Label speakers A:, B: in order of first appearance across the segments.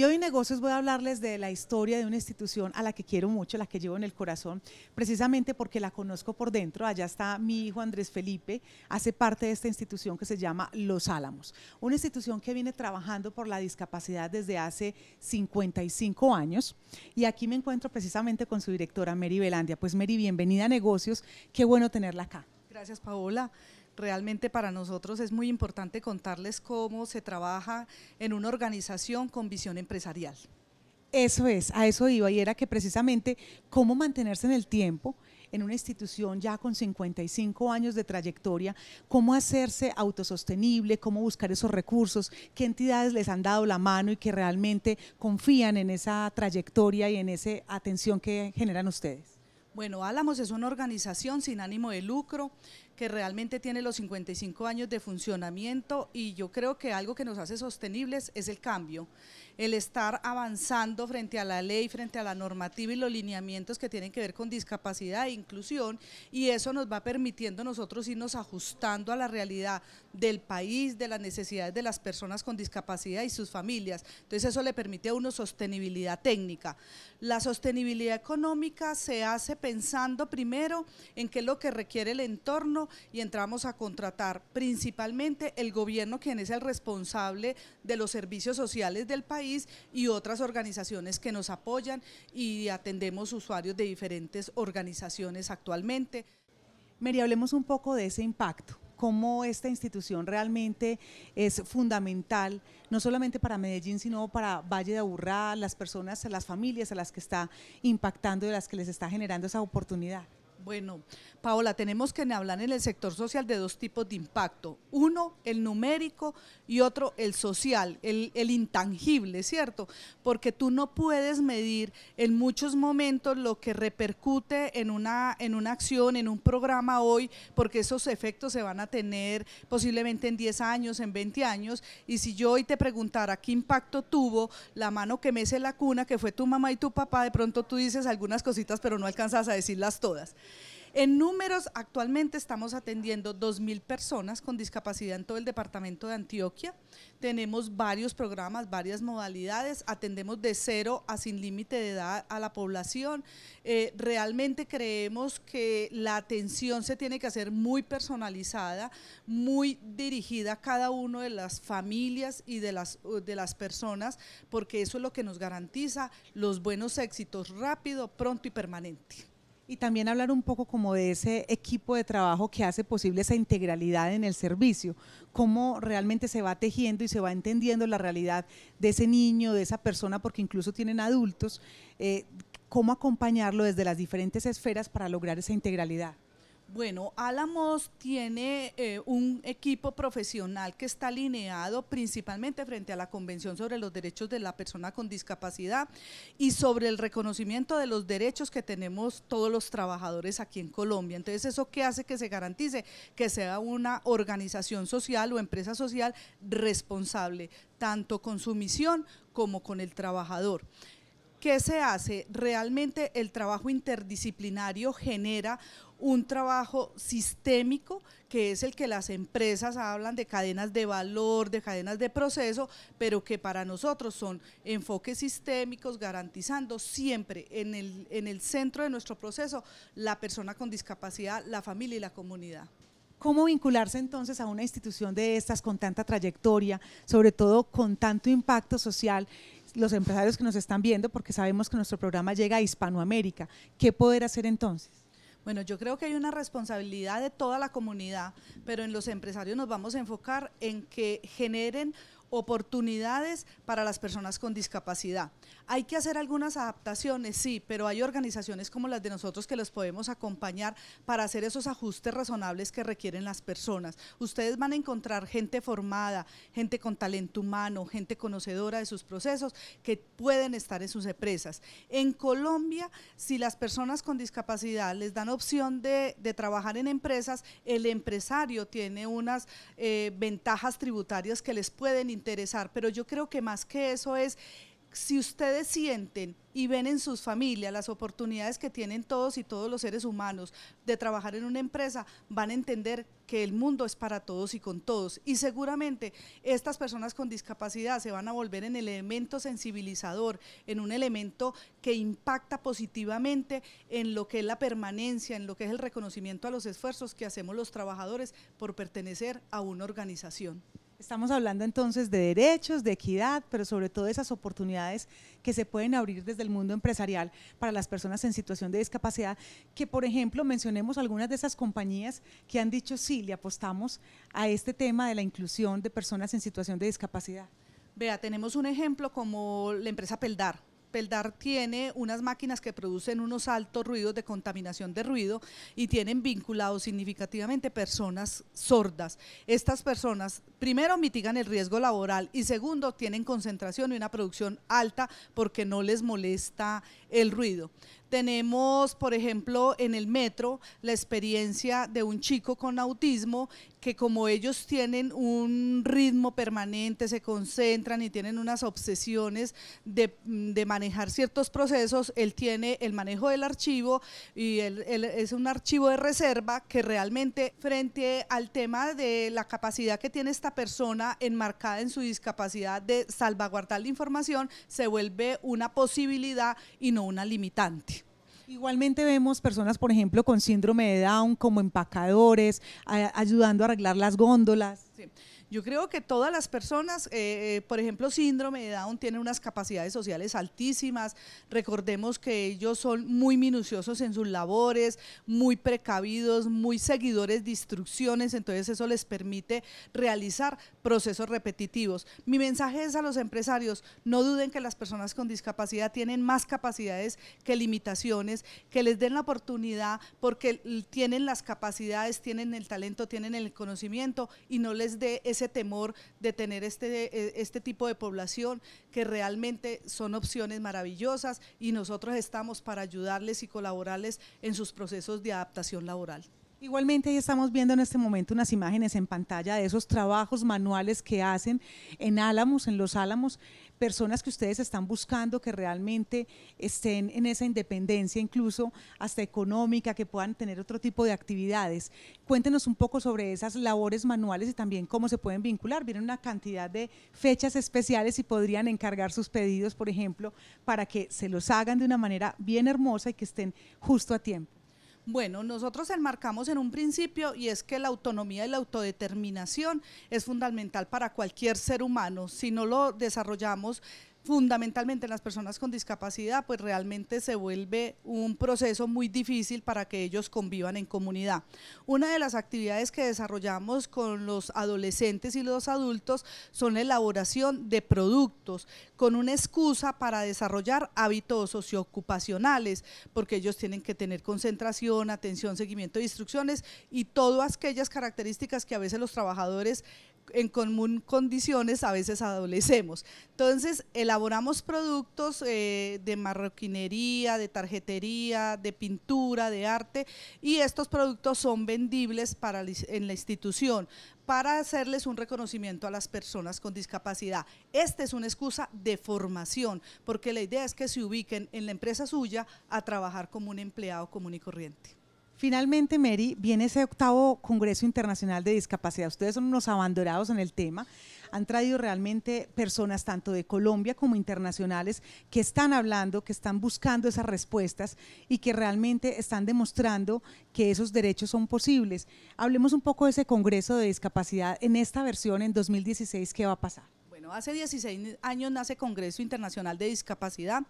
A: Y hoy en negocios voy a hablarles de la historia de una institución a la que quiero mucho, la que llevo en el corazón, precisamente porque la conozco por dentro. Allá está mi hijo Andrés Felipe, hace parte de esta institución que se llama Los Álamos, una institución que viene trabajando por la discapacidad desde hace 55 años. Y aquí me encuentro precisamente con su directora, Mary Belandia. Pues Mary, bienvenida a negocios, qué bueno tenerla
B: acá. Gracias, Paola. Realmente para nosotros es muy importante contarles cómo se trabaja en una organización con visión empresarial.
A: Eso es, a eso iba y era que precisamente cómo mantenerse en el tiempo en una institución ya con 55 años de trayectoria, cómo hacerse autosostenible, cómo buscar esos recursos, qué entidades les han dado la mano y que realmente confían en esa trayectoria y en esa atención que generan ustedes.
B: Bueno, Álamos es una organización sin ánimo de lucro que realmente tiene los 55 años de funcionamiento y yo creo que algo que nos hace sostenibles es el cambio, el estar avanzando frente a la ley, frente a la normativa y los lineamientos que tienen que ver con discapacidad e inclusión y eso nos va permitiendo nosotros irnos ajustando a la realidad del país, de las necesidades de las personas con discapacidad y sus familias. Entonces eso le permite a uno sostenibilidad técnica. La sostenibilidad económica se hace pensando primero en qué es lo que requiere el entorno, y entramos a contratar principalmente el gobierno, quien es el responsable de los servicios sociales del país y otras organizaciones que nos apoyan y atendemos usuarios de diferentes organizaciones actualmente. Mary, hablemos un poco de ese impacto
A: cómo esta institución realmente es fundamental, no solamente para Medellín, sino para Valle de Aburrá, las personas, las familias a las que
B: está impactando y a las que les está generando esa oportunidad. Bueno, Paola, tenemos que hablar en el sector social de dos tipos de impacto. Uno, el numérico y otro, el social, el, intangible, ¿cierto? Porque tú no puedes medir en muchos momentos lo que repercute en una, en una acción, en un programa hoy, porque esos efectos se van a tener posiblemente en 10 años, en 20 años. Y si yo hoy te preguntara qué impacto tuvo la mano que mece la cuna, que fue tu mamá y tu papá, de pronto tú dices algunas cositas, pero no alcanzas a decirlas todas. En números, actualmente estamos atendiendo 2.000 personas con discapacidad en todo el departamento de Antioquia. Tenemos varios programas, varias modalidades, atendemos de cero a sin límite de edad a la población. Eh, realmente creemos que la atención se tiene que hacer muy personalizada, muy dirigida a cada una de las familias y de las, de las personas, porque eso es lo que nos garantiza los buenos éxitos rápido, pronto y permanente
A: y también hablar un poco como de ese equipo de trabajo que hace posible esa integralidad en el servicio, cómo realmente se va tejiendo y se va entendiendo la realidad de ese niño, de esa persona, porque incluso tienen adultos, eh, cómo acompañarlo desde las diferentes esferas para lograr esa integralidad.
B: Bueno, Álamos tiene eh, un equipo profesional que está alineado principalmente frente a la Convención sobre los Derechos de la Persona con Discapacidad y sobre el reconocimiento de los derechos que tenemos todos los trabajadores aquí en Colombia. Entonces, ¿eso qué hace que se garantice? Que sea una organización social o empresa social responsable, tanto con su misión como con el trabajador. ¿Qué se hace? Realmente el trabajo interdisciplinario genera un trabajo sistémico que es el que las empresas hablan de cadenas de valor, de cadenas de proceso, pero que para nosotros son enfoques sistémicos garantizando siempre en el, centro de nuestro proceso la persona con discapacidad, la familia y la comunidad.
A: ¿Cómo vincularse entonces a una institución de estas con tanta trayectoria, sobre todo con tanto impacto social? Los empresarios que nos están viendo, porque sabemos que nuestro programa llega a Hispanoamérica, ¿qué poder hacer entonces?
B: Bueno, yo creo que hay una responsabilidad de toda la comunidad, pero en los empresarios nos vamos a enfocar en que generen oportunidades para las personas con discapacidad. Hay que hacer algunas adaptaciones, sí, pero hay organizaciones como las de nosotros que los podemos acompañar para hacer esos ajustes razonables que requieren las personas. Ustedes van a encontrar gente formada, gente con talento humano, gente conocedora de sus procesos que pueden estar en sus empresas. En Colombia, si las personas con discapacidad les dan opción de, trabajar en empresas, el empresario tiene unas eh, ventajas tributarias que les pueden interesar, pero yo creo que más que eso es si ustedes sienten y ven en sus familias las oportunidades que tienen todos y todos los seres humanos de trabajar en una empresa, van a entender que el mundo es para todos y con todos. Y seguramente estas personas con discapacidad se van a volver en el elemento sensibilizador, en un elemento que impacta positivamente en lo que es la permanencia, en lo que es el reconocimiento a los esfuerzos que hacemos los trabajadores por pertenecer a una organización. Estamos hablando entonces
A: de derechos, de equidad, pero sobre todo de esas oportunidades que se pueden abrir desde el mundo empresarial para las personas en situación de discapacidad, que por ejemplo mencionemos algunas de esas compañías que han dicho sí, le apostamos a este tema de la inclusión de personas en situación de discapacidad.
B: Vea, tenemos un ejemplo como la empresa Peldar, Peldar tiene unas máquinas que producen unos altos ruidos de contaminación de ruido y tienen vinculados significativamente personas sordas. Estas personas, primero, mitigan el riesgo laboral y segundo, tienen concentración y una producción alta porque no les molesta el ruido. Tenemos, por ejemplo, en el metro la experiencia de un chico con autismo que como ellos tienen un ritmo permanente, se concentran y tienen unas obsesiones de, manejar ciertos procesos, él tiene el manejo del archivo y es un archivo de reserva que realmente frente al tema de la capacidad que tiene esta persona enmarcada en su discapacidad de salvaguardar la información, se vuelve una posibilidad y no una limitante.
A: Igualmente vemos personas, por ejemplo, con síndrome de Down como empacadores,
B: ayudando
A: a arreglar las góndolas.
B: Yo creo que todas las personas, eh, eh, por ejemplo, síndrome de Down tienen unas capacidades sociales altísimas. Recordemos que ellos son muy minuciosos en sus labores, muy precavidos, muy seguidores de instrucciones, entonces eso les permite realizar procesos repetitivos. Mi mensaje es a los empresarios, no duden que las personas con discapacidad tienen más capacidades que limitaciones, que les den la oportunidad porque tienen las capacidades, tienen el talento, tienen el conocimiento y no les dé ese temor de tener este, e, este tipo de población, que realmente son opciones maravillosas y nosotros estamos para ayudarles y colaborarles en sus procesos de adaptación laboral. Igualmente ahí
A: estamos viendo en este momento unas imágenes en pantalla de esos trabajos manuales que hacen en Álamos, en los Álamos, personas que ustedes están buscando que realmente estén en esa independencia incluso hasta económica, que puedan tener otro tipo de actividades. Cuéntenos un poco sobre esas labores manuales y también cómo se pueden vincular. Vienen una cantidad de fechas especiales y podrían encargar sus pedidos, por ejemplo, para que se los hagan de una manera
B: bien hermosa y que estén justo a tiempo. Bueno, nosotros enmarcamos en un principio y es que la autonomía y la autodeterminación es fundamental para cualquier ser humano. Si no lo desarrollamos, fundamentalmente en las personas con discapacidad, pues realmente se vuelve un proceso muy difícil para que ellos convivan en comunidad. Una de las actividades que desarrollamos con los adolescentes y los adultos son la elaboración de productos con una excusa para desarrollar hábitos socioocupacionales, porque ellos tienen que tener concentración, atención, seguimiento de instrucciones y todas aquellas características que a veces los trabajadores en común condiciones a veces adolecemos. Entonces, elaboramos productos eh, de marroquinería, de tarjetería, de pintura, de arte, y estos productos son vendibles para, en la institución para hacerles un reconocimiento a las personas con discapacidad. Esta es una excusa de formación, porque la idea es que se ubiquen en la empresa suya a trabajar como un empleado común y corriente.
A: Finalmente, Mary, viene ese octavo Congreso Internacional de Discapacidad. Ustedes son unos abandonados en el tema. Han traído realmente personas tanto de Colombia como internacionales que están hablando, que están buscando esas respuestas y que realmente están demostrando que esos derechos son posibles. Hablemos un poco de ese Congreso de Discapacidad en esta versión en 2016, ¿qué va a pasar?
B: hace 16 años nace Congreso Internacional de Discapacidad.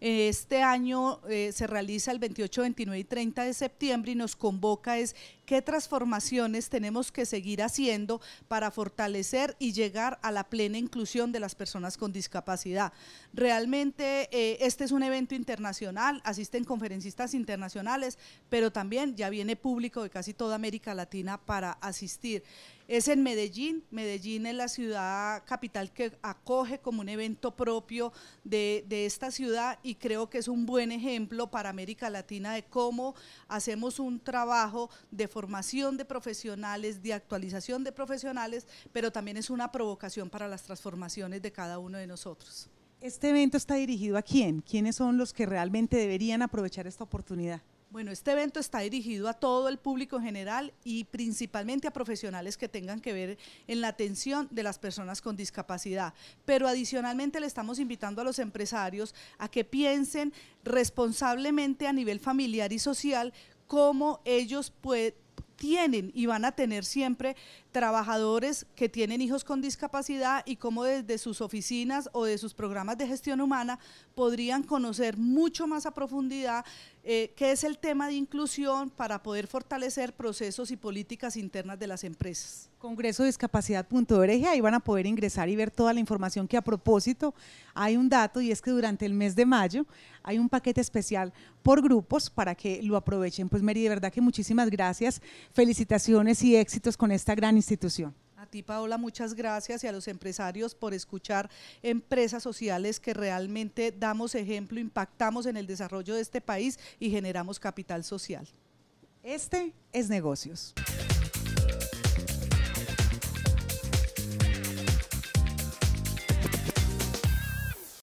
B: Este año eh, se realiza el 28, 29 y 30 de septiembre y nos convoca es qué transformaciones tenemos que seguir haciendo para fortalecer y llegar a la plena inclusión de las personas con discapacidad. Realmente eh, este es un evento internacional, asisten conferencistas internacionales, pero también ya viene público de casi toda América Latina para asistir. Es en Medellín, Medellín es la ciudad capital que acoge como un evento propio de, de esta ciudad y creo que es un buen ejemplo para América Latina de cómo hacemos un trabajo de formación formación de profesionales, de actualización de profesionales, pero también es una provocación para las transformaciones de cada uno de nosotros.
A: ¿Este evento está dirigido a quién? ¿Quiénes son los que realmente deberían aprovechar esta oportunidad?
B: Bueno, este evento está dirigido a todo el público en general y principalmente a profesionales que tengan que ver en la atención de las personas con discapacidad. Pero adicionalmente le estamos invitando a los empresarios a que piensen responsablemente a nivel familiar y social cómo ellos pueden tienen y van a tener siempre trabajadores que tienen hijos con discapacidad y cómo desde sus oficinas o de sus programas de gestión humana podrían conocer mucho más a profundidad eh, qué es el tema de inclusión para poder fortalecer procesos y políticas internas de las empresas.
A: Congreso Discapacidad.org ahí van a poder ingresar y ver toda la información que a propósito hay un dato y es que durante el mes de mayo hay un paquete especial por grupos para que lo aprovechen. Pues Mary, de verdad que muchísimas gracias, felicitaciones y éxitos con esta gran institución.
B: A ti, Paola, muchas gracias y a los empresarios por escuchar empresas sociales que realmente damos ejemplo, impactamos en el desarrollo de este país y generamos capital social.
A: Este es negocios.